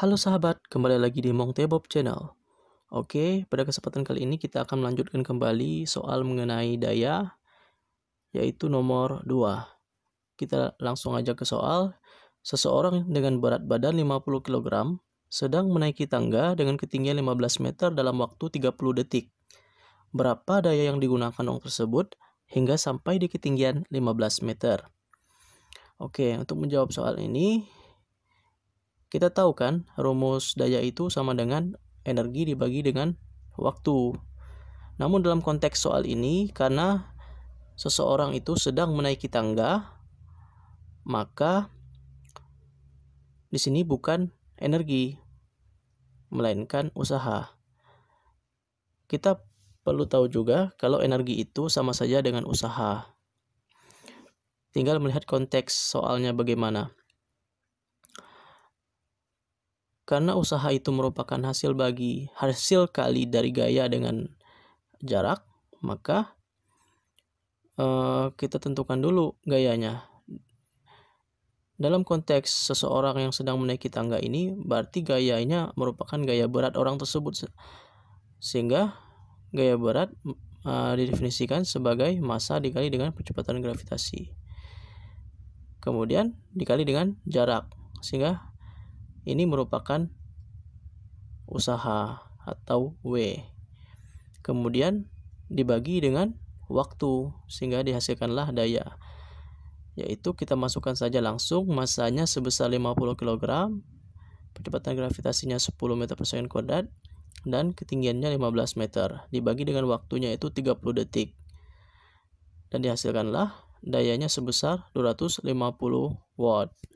Halo sahabat, kembali lagi di Bob Channel. Oke, pada kesempatan kali ini kita akan melanjutkan kembali soal mengenai daya, yaitu nomor 2. Kita langsung aja ke soal. Seseorang dengan berat badan 50 kg sedang menaiki tangga dengan ketinggian 15 meter dalam waktu 30 detik. Berapa daya yang digunakan orang tersebut hingga sampai di ketinggian 15 meter? Oke, untuk menjawab soal ini, kita tahu kan, rumus daya itu sama dengan energi dibagi dengan waktu. Namun dalam konteks soal ini, karena seseorang itu sedang menaiki tangga, maka di sini bukan energi, melainkan usaha. Kita perlu tahu juga kalau energi itu sama saja dengan usaha. Tinggal melihat konteks soalnya bagaimana. karena usaha itu merupakan hasil bagi hasil kali dari gaya dengan jarak, maka uh, kita tentukan dulu gayanya. Dalam konteks seseorang yang sedang menaiki tangga ini, berarti gayanya merupakan gaya berat orang tersebut, sehingga gaya berat uh, didefinisikan sebagai massa dikali dengan percepatan gravitasi, kemudian dikali dengan jarak, sehingga ini merupakan usaha atau W. Kemudian dibagi dengan waktu sehingga dihasilkanlah daya. Yaitu kita masukkan saja langsung masanya sebesar 50 kg, percepatan gravitasinya 10 meter per second kuadrat, dan ketinggiannya 15 meter. Dibagi dengan waktunya itu 30 detik. Dan dihasilkanlah dayanya sebesar 250 watt.